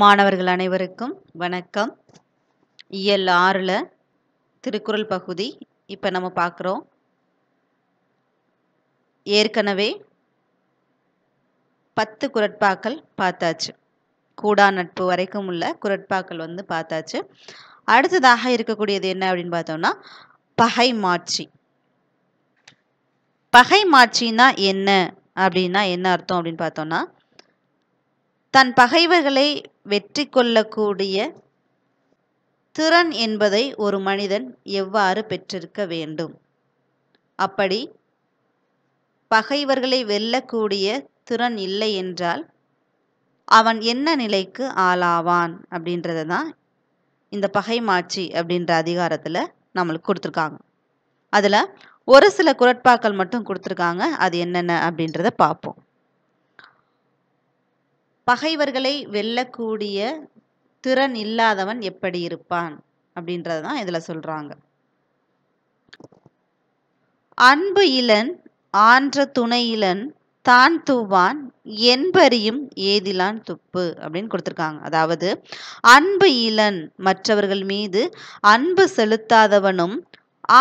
மாணவர்கள் அனைவருக்கும் வணக்கம் இயல் ஆறில் திருக்குறள் பகுதி இப்போ நம்ம பார்க்குறோம் ஏற்கனவே பத்து குரட்பாக்கள் பார்த்தாச்சு கூடா நட்பு வரைக்கும் உள்ள குரட்பாக்கள் வந்து பார்த்தாச்சு அடுத்ததாக இருக்கக்கூடியது என்ன அப்படின்னு பார்த்தோம்னா பகை மாட்சி பகை மாட்சின்னா என்ன அப்படின்னா என்ன அர்த்தம் அப்படின்னு பார்த்தோம்னா தன் பகைவர்களை வெற்றி கொள்ளக்கூடிய திறன் என்பதை ஒரு மனிதன் எவ்வாறு பெற்றிருக்க வேண்டும் அப்படி பகைவர்களை வெல்லக்கூடிய திறன் இல்லை என்றால் அவன் என்ன நிலைக்கு ஆளாவான் அப்படின்றத தான் இந்த பகைமாட்சி அப்படின்ற அதிகாரத்தில் நம்மளுக்கு கொடுத்துருக்காங்க அதில் ஒரு சில குரட்பாக்கள் மட்டும் கொடுத்துருக்காங்க அது என்னென்ன அப்படின்றத பார்ப்போம் பகைவர்களை வெல்லக்கூடிய திறன் இல்லாதவன் எப்படி இருப்பான் அப்படின்றது தான் இதில் சொல்கிறாங்க அன்பு இளன் ஆன்ற துணை இளன் தான் தூவான் என்பறியும் ஏதிலான் துப்பு அப்படின்னு கொடுத்துருக்காங்க அதாவது அன்பு இளன் மற்றவர்கள் மீது அன்பு செலுத்தாதவனும்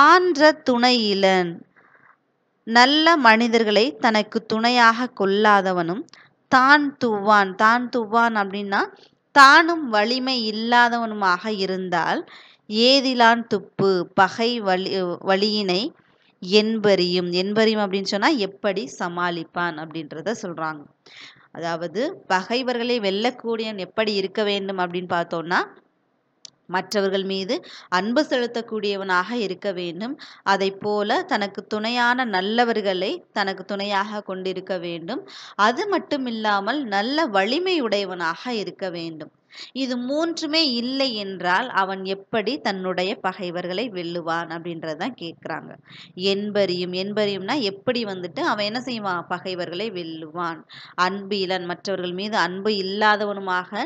ஆன்ற துணை இளன் நல்ல மனிதர்களை தனக்கு துணையாக கொள்ளாதவனும் தான் துவான் தான் துவான் அப்படின்னா தானும் வலிமை இல்லாதவனுமாக இருந்தால் ஏதிலான் துப்பு பகை வலி வழியினை என்பரியும் என்பரியும் அப்படின்னு சொன்னால் எப்படி சமாளிப்பான் அப்படின்றத சொல்கிறாங்க அதாவது பகைவர்களை வெல்லக்கூடியன் எப்படி இருக்க வேண்டும் அப்படின்னு பார்த்தோன்னா மற்றவர்கள் மீது அன்பு செலுத்தக்கூடியவனாக இருக்க வேண்டும் அதை போல தனக்கு துணையான நல்லவர்களை தனக்கு துணையாக கொண்டிருக்க வேண்டும் அது மட்டுமில்லாமல் நல்ல உடையவனாக இருக்க வேண்டும் இது மூன்றுமே இல்லை என்றால் அவன் எப்படி தன்னுடைய பகைவர்களை வெல்லுவான் அப்படின்றதான் கேட்குறாங்க என்பரியும் என்பரியும்னா எப்படி வந்துட்டு அவன் என்ன செய்வான் பகைவர்களை வெல்லுவான் அன்பு இளன் மற்றவர்கள் மீது அன்பு இல்லாதவனுமாக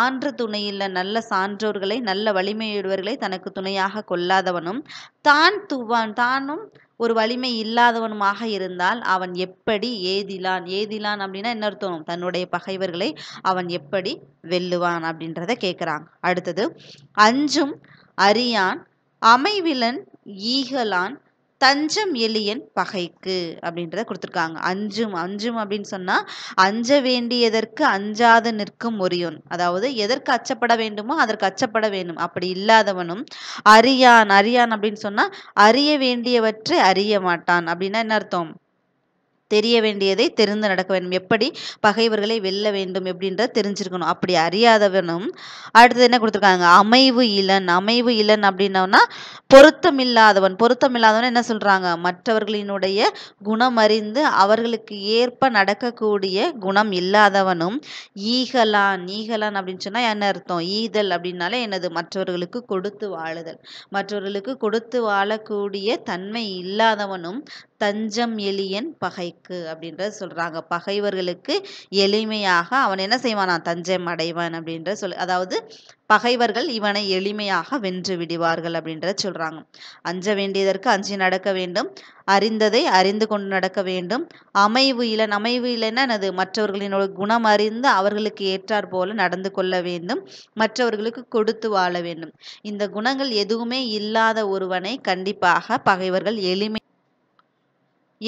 ஆன்ற துணையில் நல்ல சான்றோர்களை நல்ல வலிமையுடையவர்களை தனக்கு துணையாக கொள்ளாதவனும் தான் துவான் தானும் ஒரு வலிமை இல்லாதவனுமாக இருந்தால் அவன் எப்படி ஏதிலான் ஏதிலான் அப்படின்னா என்ன அர்த்தம் தன்னுடைய பகைவர்களை அவன் எப்படி வெல்லுவான் அப்படின்றத கேட்குறாங்க அடுத்தது அஞ்சும் அறியான் அமைவிலன் ஈகலான் தஞ்சம் எளியன் பகைக்கு அப்படின்றத கொடுத்துருக்காங்க அஞ்சும் அஞ்சும் அப்படின்னு சொன்னால் அஞ்ச வேண்டியதற்கு அஞ்சாது நிற்கும் ஒரியோன் அதாவது எதற்கு அச்சப்பட வேண்டுமோ அதற்கு அச்சப்பட வேண்டும் அப்படி இல்லாதவனும் அறியான் அறியான் அப்படின்னு சொன்னால் அறிய வேண்டியவற்றை அறிய மாட்டான் அப்படின்னா என்ன அர்த்தம் தெரிய வேண்டியதை தெரிந்து நடக்க வேண்டும் எப்படி பகைவர்களை வெல்ல வேண்டும் எப்படின்றத தெரிஞ்சிருக்கணும் அப்படி அறியாதவனும் அடுத்தது என்ன கொடுத்துருக்காங்க அமைவு இளன் அமைவு இளன் அப்படின்னோன்னா பொருத்தம் இல்லாதவன் பொருத்தம் இல்லாதவன் என்ன சொல்கிறாங்க மற்றவர்களினுடைய குணம் அறிந்து அவர்களுக்கு ஏற்ப நடக்கக்கூடிய குணம் இல்லாதவனும் ஈகலான் ஈகலான் அப்படின்னு சொன்னால் என்ன அர்த்தம் ஈதல் அப்படின்னாலே என்னது மற்றவர்களுக்கு கொடுத்து வாழுதல் மற்றவர்களுக்கு கொடுத்து வாழக்கூடிய தன்மை இல்லாதவனும் தஞ்சம் எளியன் பகை இருக்குது அப்படின்றத சொல்கிறாங்க பகைவர்களுக்கு எளிமையாக அவன் என்ன செய்வான் நான் தஞ்சம் அடைவன் அப்படின்ற சொல் அதாவது பகைவர்கள் இவனை எளிமையாக வென்று விடுவார்கள் அப்படின்றத சொல்கிறாங்க அஞ்ச வேண்டியதற்கு அஞ்சு நடக்க வேண்டும் அறிந்ததை அறிந்து கொண்டு நடக்க வேண்டும் அமைவு இலன் அமைவு இல்லைன்னா அது மற்றவர்களினோட குணம் அறிந்து அவர்களுக்கு ஏற்றாற் போல நடந்து கொள்ள வேண்டும் மற்றவர்களுக்கு கொடுத்து வாழ வேண்டும் இந்த குணங்கள் எதுவுமே இல்லாத ஒருவனை கண்டிப்பாக பகைவர்கள் எளிமை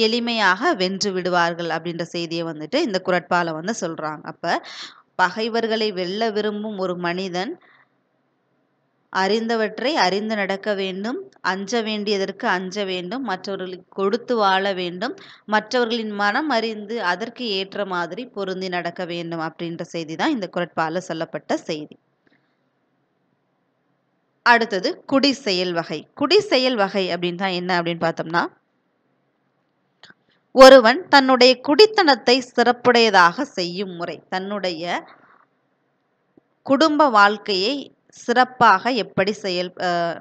எளிமையாக வென்று விடுவார்கள் அப்படின்ற செய்தியை வந்துட்டு இந்த குரட்பால வந்து சொல்கிறாங்க அப்போ பகைவர்களை வெல்ல விரும்பும் ஒரு மனிதன் அறிந்தவற்றை அறிந்து நடக்க வேண்டும் அஞ்ச வேண்டியதற்கு அஞ்ச வேண்டும் மற்றவர்களுக்கு கொடுத்து வாழ வேண்டும் மற்றவர்களின் மனம் அறிந்து அதற்கு ஏற்ற மாதிரி பொருந்தி நடக்க வேண்டும் அப்படின்ற செய்தி தான் இந்த குரட்பால சொல்லப்பட்ட செய்தி அடுத்தது குடி செயல் வகை குடி செயல் வகை அப்படின்னு தான் என்ன அப்படின்னு பார்த்தோம்னா ஒருவன் தன்னுடைய குடித்தனத்தை சிறப்புடையதாக செய்யும் முறை தன்னுடைய குடும்ப வாழ்க்கையை சிறப்பாக எப்படி செயல்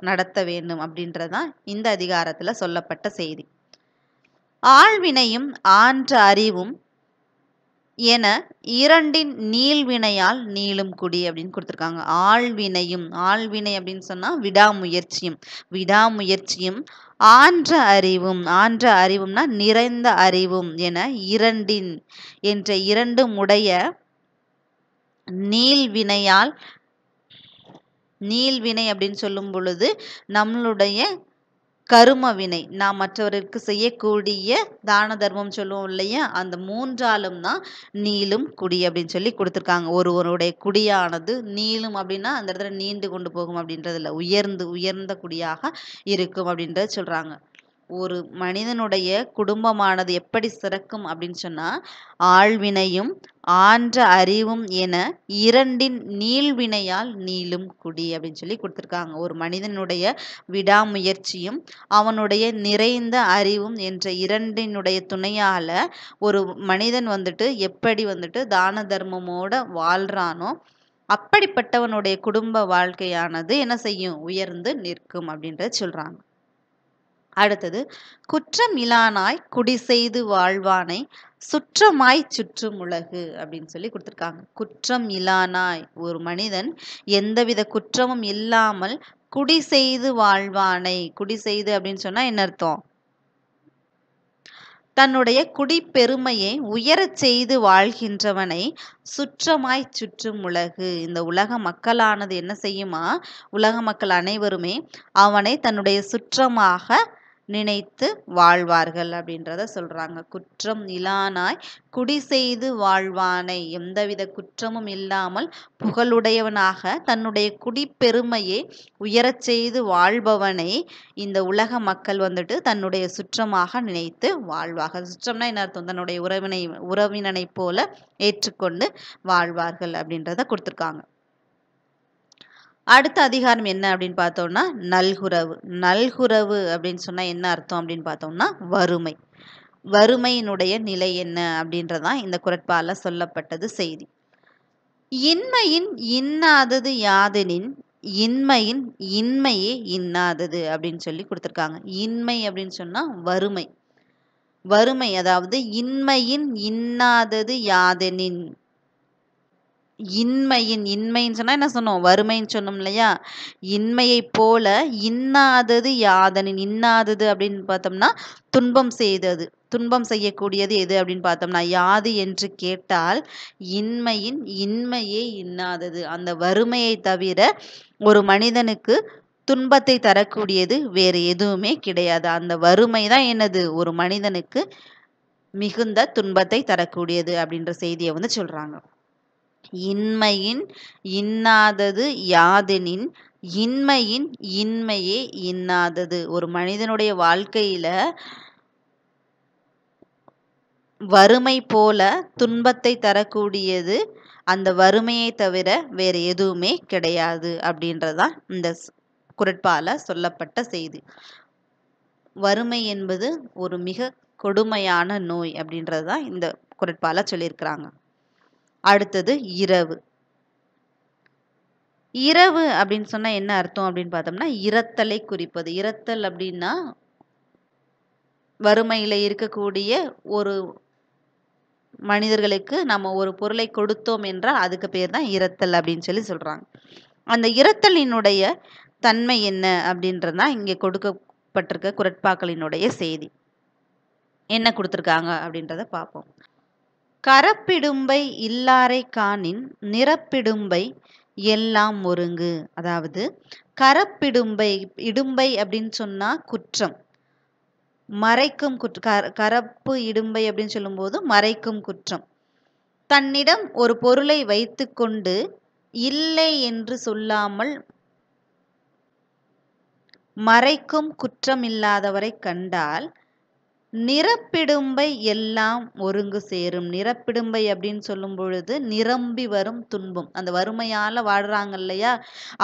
நடத்த வேண்டும் அப்படின்றதான் இந்த அதிகாரத்தில் சொல்லப்பட்ட செய்தி ஆழ்வினையும் ஆன்ற அறிவும் என இரண்டின் நீள்வினையால் நீளும் குடி அப்படின்னு கொடுத்துருக்காங்க ஆழ்வினையும் ஆழ்வினை அப்படின்னு சொன்னால் விடாமுயற்சியும் விடாமுயற்சியும் ஆன்ற அறிவும் ஆன்ற அறிவும்னா நிறைந்த அறிவும் என இரண்டின் என்ற இரண்டு உடைய நீள்வினையால் நீள்வினை அப்படின்னு சொல்லும் பொழுது நம்மளுடைய கரும வினை நாம் மற்றவருக்கு செய்யக்கூடிய தான தர்மம் சொல்லுவோம் இல்லையா அந்த மூன்றாலும் தான் நீளும் குடி அப்படின்னு சொல்லி கொடுத்துருக்காங்க ஒருவருடைய குடியானது நீளும் அப்படின்னா அந்த இடத்துல நீண்டு கொண்டு போகும் அப்படின்றதில்ல உயர்ந்து உயர்ந்த குடியாக இருக்கும் அப்படின்றத சொல்கிறாங்க ஒரு மனிதனுடைய குடும்பமானது எப்படி சிறக்கும் அப்படின்னு சொன்னால் ஆழ்வினையும் ஆன்ற அறிவும் என இரண்டின் நீள்வினையால் நீளும் குடி அப்படின்னு சொல்லி கொடுத்துருக்காங்க ஒரு மனிதனுடைய விடாமுயற்சியும் அவனுடைய நிறைந்த அறிவும் என்ற இரண்டினுடைய துணையால் ஒரு மனிதன் வந்துட்டு எப்படி வந்துட்டு தான தர்மமோட வாழ்கிறானோ அப்படிப்பட்டவனுடைய குடும்ப வாழ்க்கையானது என்ன செய்யும் உயர்ந்து நிற்கும் அப்படின்றத சொல்கிறாங்க அடுத்தது குற்றம் இலானாய் குடி செய்து வாழ்வானை சுற்றமாய் சுற்றும் உலகு அப்படின்னு சொல்லி கொடுத்துருக்காங்க குற்றம் இலானாய் ஒரு மனிதன் எந்தவித குற்றமும் இல்லாமல் குடி செய்து வாழ்வானை குடி செய்து அப்படின்னு சொன்னா என்ன அர்த்தம் தன்னுடைய குடிப்பெருமையை உயரச் செய்து வாழ்கின்றவனை சுற்றமாய் சுற்றும் உலகு இந்த உலக மக்களானது என்ன செய்யுமா உலக மக்கள் அனைவருமே அவனை தன்னுடைய சுற்றமாக நினைத்து வாழ்வார்கள் அப்படின்றத சொல்கிறாங்க குற்றம் இலானாய் குடி செய்து வாழ்வானை எந்தவித குற்றமும் இல்லாமல் புகழுடையவனாக தன்னுடைய குடிப்பெருமையை உயரச் செய்து வாழ்பவனை இந்த உலக மக்கள் வந்துட்டு தன்னுடைய சுற்றமாக நினைத்து வாழ்வாக சுற்றம்னா என்ன அர்த்தம் தன்னுடைய உறவினை உறவினனை போல ஏற்றுக்கொண்டு வாழ்வார்கள் அப்படின்றத கொடுத்துருக்காங்க அடுத்த அதிகாரம் என்ன அப்படின்னு பார்த்தோம்னா நல்குறவு நல்குறவு அப்படின்னு சொன்னால் என்ன அர்த்தம் அப்படின்னு பார்த்தோம்னா வறுமை வறுமையினுடைய நிலை என்ன அப்படின்றதான் இந்த குரட்பால சொல்லப்பட்டது செய்தி இன்மையின் இன்னாதது யாதெனின் இன்மையின் இன்மையே இன்னாதது அப்படின்னு சொல்லி கொடுத்துருக்காங்க இன்மை அப்படின்னு சொன்னால் வறுமை வறுமை அதாவது இன்மையின் இன்னாதது யாதெனின் இன்மையின் இன்மைன்னு சொன்னால் என்ன சொன்னோம் வறுமைன்னு சொன்னோம் இல்லையா இன்மையைப் போல இன்னாதது யாதனின் இன்னாதது அப்படின்னு பார்த்தோம்னா துன்பம் செய்தது துன்பம் செய்யக்கூடியது எது அப்படின்னு பார்த்தோம்னா யாது என்று கேட்டால் இன்மையின் இன்மையே இன்னாதது அந்த வறுமையை தவிர ஒரு மனிதனுக்கு துன்பத்தை தரக்கூடியது வேறு எதுவுமே கிடையாது அந்த வறுமை தான் என்னது ஒரு மனிதனுக்கு மிகுந்த துன்பத்தை தரக்கூடியது அப்படின்ற செய்தியை வந்து சொல்கிறாங்க இன்மையின் இன்னாதது யாதெனின் இன்மையின் இன்மையே இன்னாதது ஒரு மனிதனுடைய வாழ்க்கையில வறுமை போல துன்பத்தை தரக்கூடியது அந்த வறுமையை தவிர வேற எதுவுமே கிடையாது அப்படின்றதான் இந்த குரட்பால சொல்லப்பட்ட செய்தி வறுமை என்பது ஒரு மிக கொடுமையான நோய் அப்படின்றதுதான் இந்த குரட்பால சொல்லியிருக்கிறாங்க அடுத்தது இரவு இரவு அப்படின்னு சொன்னால் என்ன அர்த்தம் அப்படின்னு பார்த்தோம்னா இரத்தலை குறிப்பது இரத்தல் அப்படின்னா வறுமையில் இருக்கக்கூடிய ஒரு மனிதர்களுக்கு நம்ம ஒரு பொருளை கொடுத்தோம் என்றால் அதுக்கு பேர் தான் இரத்தல் அப்படின்னு சொல்லி சொல்கிறாங்க அந்த இரத்தலினுடைய தன்மை என்ன அப்படின்றது தான் இங்கே கொடுக்கப்பட்டிருக்க குரட்பாக்களினுடைய செய்தி என்ன கொடுத்துருக்காங்க அப்படின்றத பார்ப்போம் கரப்பிடும்பை இல்லாரை காணின் நிறப்பிடும்பை எல்லாம் ஒருங்கு அதாவது கரப்பிடும்பை இடும்பை அப்படின்னு சொன்னால் குற்றம் மறைக்கும் குற்ற கரப்பு இடும்பை அப்படின்னு சொல்லும்போது மறைக்கும் குற்றம் தன்னிடம் ஒரு பொருளை வைத்துக்கொண்டு இல்லை என்று சொல்லாமல் மறைக்கும் குற்றம் இல்லாதவரை கண்டால் நிறப்பிடும்பை எல்லாம் ஒருங்கு சேரும் நிறப்பிடும்பை அப்படின்னு சொல்லும் பொழுது நிரம்பி வரும் துன்பம் அந்த வறுமையால் வாடுறாங்க இல்லையா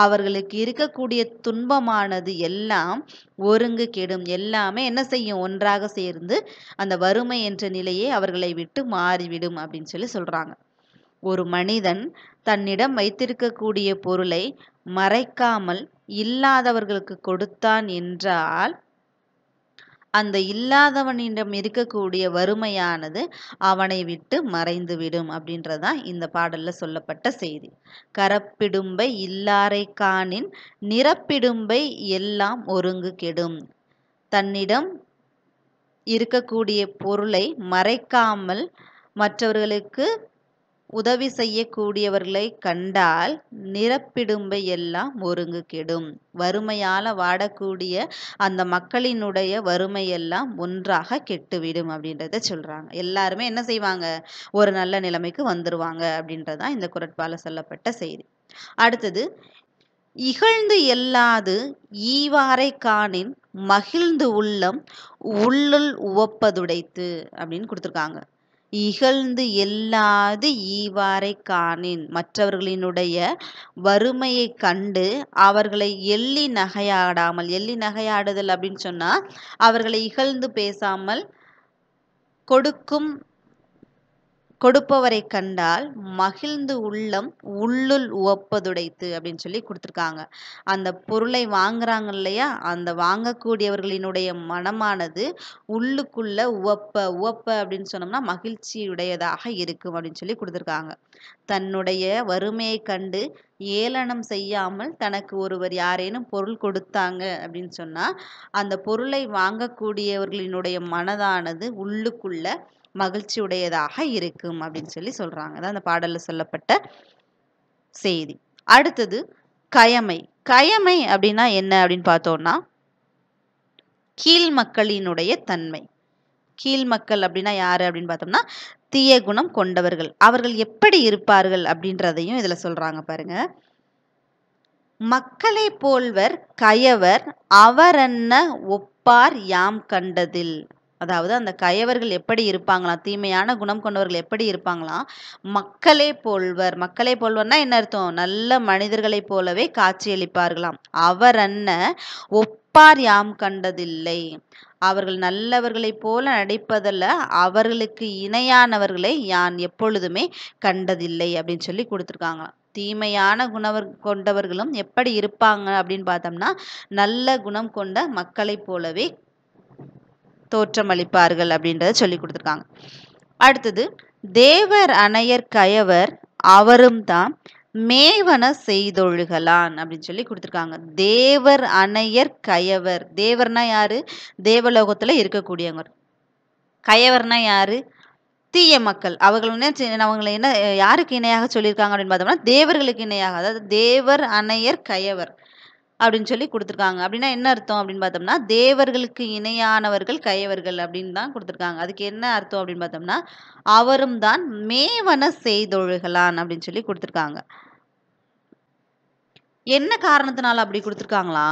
அவர்களுக்கு இருக்கக்கூடிய துன்பமானது எல்லாம் ஒருங்கு கெடும் எல்லாமே என்ன செய்யும் ஒன்றாக சேர்ந்து அந்த வறுமை என்ற நிலையே அவர்களை விட்டு மாறிவிடும் அப்படின்னு சொல்லி சொல்கிறாங்க ஒரு மனிதன் தன்னிடம் வைத்திருக்கக்கூடிய பொருளை மறைக்காமல் இல்லாதவர்களுக்கு கொடுத்தான் என்றால் அந்த இல்லாதவனிடம் இருக்கக்கூடிய வறுமையானது அவனை விட்டு மறைந்துவிடும் அப்படின்றதான் இந்த பாடலில் சொல்லப்பட்ட செய்தி கரப்பிடும்பை இல்லாரை காணின் நிரப்பிடும்பை எல்லாம் ஒருங்கு கெடும் தன்னிடம் இருக்கக்கூடிய பொருளை மறைக்காமல் மற்றவர்களுக்கு உதவி செய்யக்கூடியவர்களை கண்டால் நிரப்பிடும்பை எல்லாம் ஒருங்கு கெடும் வறுமையால் வாடக்கூடிய அந்த மக்களினுடைய வறுமை எல்லாம் ஒன்றாக கெட்டுவிடும் அப்படின்றத சொல்கிறாங்க எல்லாருமே என்ன செய்வாங்க ஒரு நல்ல நிலைமைக்கு வந்துடுவாங்க அப்படின்றதான் இந்த குரட்பால் சொல்லப்பட்ட செய்தி அடுத்தது இகழ்ந்து எல்லாது ஈவாரை காணின் மகிழ்ந்து உள்ளம் உள்ளுள் உவப்பதுடைத்து அப்படின்னு கொடுத்துருக்காங்க இகழ்ந்து எல்லாது ஈவாரை காணேன் மற்றவர்களினுடைய வறுமையை கண்டு அவர்களை எள்ளி நகையாடாமல் எள்ளி நகையாடுதல் அப்படின்னு சொன்னால் அவர்களை இகழ்ந்து பேசாமல் கொடுக்கும் கொடுப்பவரை கண்டால் மகிழ்ந்து உள்ளம் உள்ளுள் உவப்பதுடைத்து அப்படின்னு சொல்லி கொடுத்துருக்காங்க அந்த பொருளை வாங்குறாங்க இல்லையா அந்த வாங்கக்கூடியவர்களினுடைய மனமானது உள்ளுக்குள்ள உவப்ப உவப்ப அப்படின்னு சொன்னோம்னா மகிழ்ச்சியுடையதாக இருக்கும் அப்படின்னு சொல்லி கொடுத்துருக்காங்க தன்னுடைய வறுமையை கண்டு ஏளனம் செய்யாமல் தனக்கு ஒருவர் யாரேனும் பொருள் கொடுத்தாங்க அப்படின்னு சொன்னால் அந்த பொருளை வாங்கக்கூடியவர்களினுடைய மனதானது உள்ளுக்குள்ள மகிழ்ச்சியுடையதாக இருக்கும் அப்படின்னு சொல்லி சொல்றாங்க அந்த பாடல்ல சொல்லப்பட்ட செய்தி அடுத்தது கயமை கயமை அப்படின்னா என்ன அப்படின்னு பார்த்தோம்னா கீழ் மக்களினுடைய தன்மை கீழ் மக்கள் அப்படின்னா யாரு அப்படின்னு பார்த்தோம்னா தீய குணம் கொண்டவர்கள் அவர்கள் எப்படி இருப்பார்கள் அப்படின்றதையும் இதுல சொல்றாங்க பாருங்க மக்களை போல்வர் கயவர் அவரன்ன ஒப்பார் யாம் கண்டதில் அதாவது அந்த கயவர்கள் எப்படி இருப்பாங்களாம் தீமையான குணம் கொண்டவர்கள் எப்படி இருப்பாங்களாம் மக்களே போல்வர் மக்களே போல்வர்னா என்ன அர்த்தம் நல்ல மனிதர்களைப் போலவே காட்சியளிப்பார்களாம் அவர் அண்ண ஒப்பார் யாம் கண்டதில்லை அவர்கள் நல்லவர்களைப் போல நடிப்பதில் அவர்களுக்கு இணையானவர்களை யான் எப்பொழுதுமே கண்டதில்லை அப்படின்னு சொல்லி கொடுத்துருக்காங்களாம் தீமையான குணவர் கொண்டவர்களும் எப்படி இருப்பாங்க அப்படின்னு பார்த்தோம்னா நல்ல குணம் கொண்ட மக்களைப் போலவே தோற்றமளிப்பார்கள் அப்படின்றத சொல்லி கொடுத்துருக்காங்க அடுத்தது தேவர் அணையர் கயவர் அவரும் தான் மேவன செய்தொழுகலான் அப்படின்னு சொல்லி கொடுத்துருக்காங்க தேவர் அணையர் கயவர் தேவர்னா யாரு தேவலோகத்துல இருக்கக்கூடியவங்க கயவர்னா யாரு தீய மக்கள் அவர்கள் என்ன அவங்களை என்ன யாருக்கு இணையாக சொல்லியிருக்காங்க அப்படின்னு பார்த்தோம்னா தேவர்களுக்கு இணையாக அதாவது தேவர் அணையர் கயவர் அப்படின்னு சொல்லி கொடுத்துருக்காங்க அப்படின்னா என்ன அர்த்தம் அப்படின்னு பார்த்தோம்னா தேவர்களுக்கு இணையானவர்கள் கயவர்கள் அப்படின்னு தான் கொடுத்துருக்காங்க அதுக்கு என்ன அர்த்தம் அப்படின்னு பார்த்தோம்னா அவரும் தான் மேவன செய்தொழுகலான் அப்படின்னு சொல்லி கொடுத்துருக்காங்க என்ன காரணத்தினால அப்படி கொடுத்துருக்காங்களா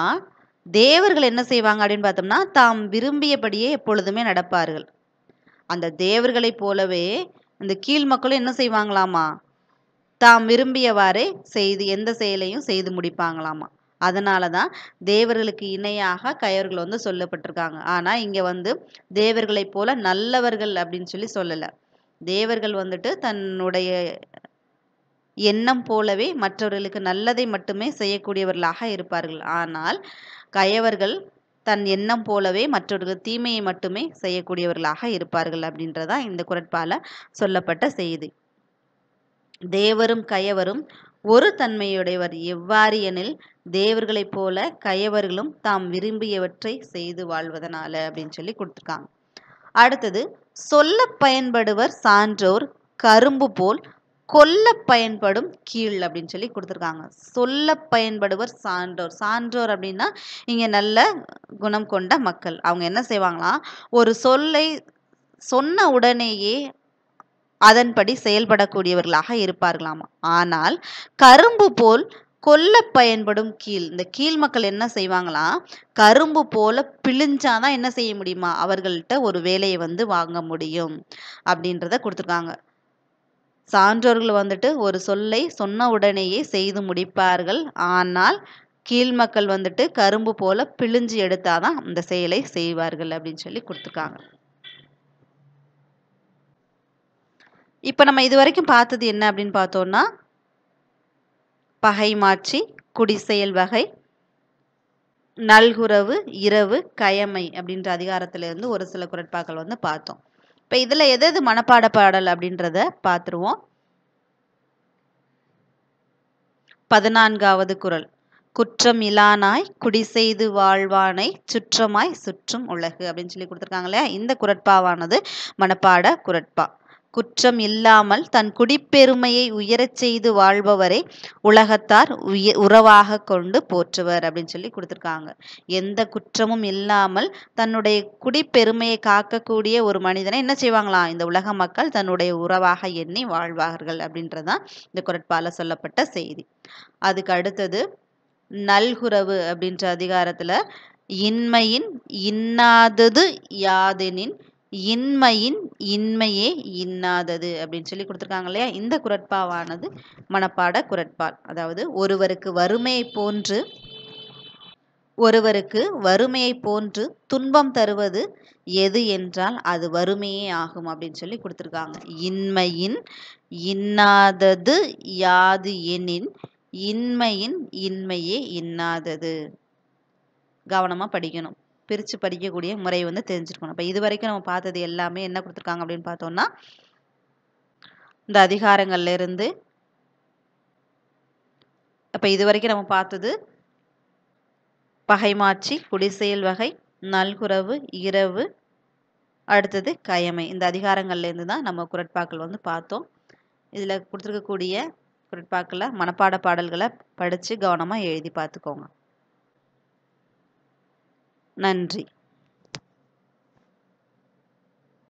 தேவர்கள் என்ன செய்வாங்க அப்படின்னு பார்த்தோம்னா தாம் விரும்பியபடியே எப்பொழுதுமே நடப்பார்கள் அந்த தேவர்களைப் போலவே இந்த கீழ் மக்களும் என்ன செய்வாங்களாமா தாம் விரும்பியவாறே செய்து எந்த செயலையும் செய்து முடிப்பாங்களாமா அதனால தான் தேவர்களுக்கு இணையாக கயவர்கள் வந்து சொல்லப்பட்டிருக்காங்க ஆனால் இங்கே வந்து தேவர்களைப் போல நல்லவர்கள் அப்படின்னு சொல்லி சொல்லலை தேவர்கள் வந்துட்டு தன்னுடைய எண்ணம் போலவே மற்றவர்களுக்கு நல்லதை மட்டுமே செய்யக்கூடியவர்களாக இருப்பார்கள் ஆனால் கயவர்கள் தன் எண்ணம் போலவே மற்றவர்கள் தீமையை மட்டுமே செய்யக்கூடியவர்களாக இருப்பார்கள் அப்படின்றதா இந்த குரட்பால சொல்லப்பட்ட செய்தி தேவரும் கயவரும் ஒரு தன்மையுடையவர் எவ்வாறு எனில் தேவர்களைப் போல கயவர்களும் தாம் விரும்பியவற்றை செய்து வாழ்வதனால அப்படின்னு சொல்லி கொடுத்துருக்காங்க அடுத்தது சொல்ல பயன்படுவர் சான்றோர் கரும்பு போல் கொல்ல பயன்படும் கீழ் அப்படின்னு சொல்லி கொடுத்துருக்காங்க சொல்ல பயன்படுவர் சான்றோர் சான்றோர் அப்படின்னா இங்கே நல்ல குணம் கொண்ட மக்கள் அவங்க என்ன செய்வாங்களாம் ஒரு சொல்லை சொன்ன உடனேயே அதன்படி செயல்படக்கூடியவர்களாக இருப்பார்களாமா ஆனால் கரும்பு போல் கொல்ல பயன்படும் கீழ் இந்த கீழ் மக்கள் என்ன செய்வாங்களாம் கரும்பு போல பிழிஞ்சாதான் என்ன செய்ய முடியுமா அவர்கள்ட்ட ஒரு வேலையை வந்து வாங்க முடியும் அப்படின்றத கொடுத்துருக்காங்க சான்றோர்கள் வந்துட்டு ஒரு சொல்லை சொன்ன உடனேயே செய்து முடிப்பார்கள் ஆனால் கீழ் மக்கள் வந்துட்டு கரும்பு போல பிழிஞ்சு எடுத்தாதான் அந்த செயலை செய்வார்கள் அப்படின்னு சொல்லி கொடுத்துருக்காங்க இப்போ நம்ம இது வரைக்கும் பார்த்தது என்ன அப்படின்னு பார்த்தோம்னா பகை மாற்றி குடிசெயல் வகை நல்குறவு இரவு கயமை அப்படின்ற அதிகாரத்திலிருந்து ஒரு சில குரட்பாக்கள் வந்து பார்த்தோம் இப்போ இதில் எது எது மனப்பாட பாடல் அப்படின்றத பார்த்துருவோம் பதினான்காவது குரல் குற்றம் இலானாய் குடி செய்து வாழ்வானை சுற்றமாய் சுற்றும் உலகு அப்படின்னு சொல்லி கொடுத்துருக்காங்களே இந்த குரட்பாவானது மனப்பாட குரட்பா குற்றம் இல்லாமல் தன் குடிப்பெருமையை உயரச் செய்து வாழ்பவரை உலகத்தார் உய உறவாக கொண்டு போற்றுவர் அப்படின்னு சொல்லி கொடுத்துருக்காங்க எந்த குற்றமும் இல்லாமல் தன்னுடைய குடிப்பெருமையை காக்கக்கூடிய ஒரு மனிதனை என்ன செய்வாங்களாம் இந்த உலக மக்கள் தன்னுடைய உறவாக எண்ணி வாழ்வார்கள் அப்படின்றதான் இந்த குரட்பால சொல்லப்பட்ட செய்தி அதுக்கு அடுத்தது நல்குறவு அப்படின்ற அதிகாரத்தில் இன்மையின் இன்னாதது யாதெனின் இன்மையின் இன்மையே இன்னாதது அப்படின்னு சொல்லி கொடுத்துருக்காங்க இல்லையா இந்த குரட்பாவானது மனப்பாட குரட்பால் அதாவது ஒருவருக்கு வறுமையை போன்று ஒருவருக்கு வறுமையை போன்று துன்பம் தருவது எது என்றால் அது வறுமையே ஆகும் அப்படின்னு சொல்லி கொடுத்துருக்காங்க இன்மையின் இன்னாதது யாது எனின் இன்மையின் இன்மையே இன்னாதது கவனமாக படிக்கணும் பிரித்து படிக்கக்கூடிய முறை வந்து தெரிஞ்சிருக்கணும் இப்போ இது வரைக்கும் நம்ம பார்த்தது எல்லாமே என்ன கொடுத்துருக்காங்க அப்படின்னு பார்த்தோம்னா இந்த அதிகாரங்கள்லேருந்து அப்போ இது வரைக்கும் நம்ம பார்த்தது பகைமாச்சி குடிசையல் வகை நல்குறவு இரவு அடுத்தது கயமை இந்த அதிகாரங்கள்லேருந்து தான் நம்ம குரட்பாக்கள் வந்து பார்த்தோம் இதில் கொடுத்துருக்கக்கூடிய குரட்பாக்களை மனப்பாட பாடல்களை படித்து கவனமாக எழுதி பார்த்துக்கோங்க நன்றி